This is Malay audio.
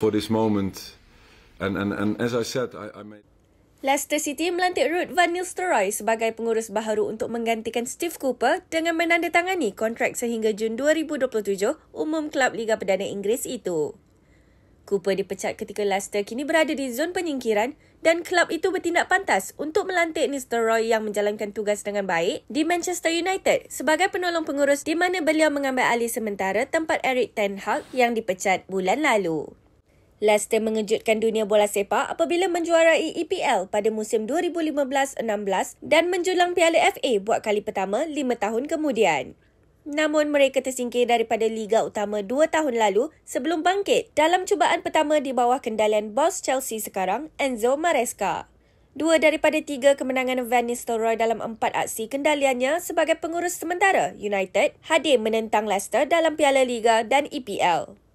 for this moment. And and and as I said, I, I made. Leicester City melantik Ruud van Nistelrooy sebagai pengurus baharu untuk menggantikan Steve Cooper dengan menandatangani kontrak sehingga Jun 2027 umum klub Liga Perdana Inggeris itu. Cooper dipecat ketika Leicester kini berada di zon penyingkiran dan klub itu bertindak pantas untuk melantik Nistelrooy yang menjalankan tugas dengan baik di Manchester United sebagai penolong pengurus di mana beliau mengambil alih sementara tempat Eric Ten Hag yang dipecat bulan lalu. Leicester mengejutkan dunia bola sepak apabila menjuarai EPL pada musim 2015-16 dan menjulang Piala FA buat kali pertama lima tahun kemudian. Namun mereka tersingkir daripada liga utama dua tahun lalu sebelum bangkit dalam cubaan pertama di bawah kendalian bos Chelsea sekarang Enzo Maresca. Dua daripada tiga kemenangan Van Nistelrooy dalam empat aksi kendaliannya sebagai pengurus sementara United hadir menentang Leicester dalam Piala Liga dan EPL.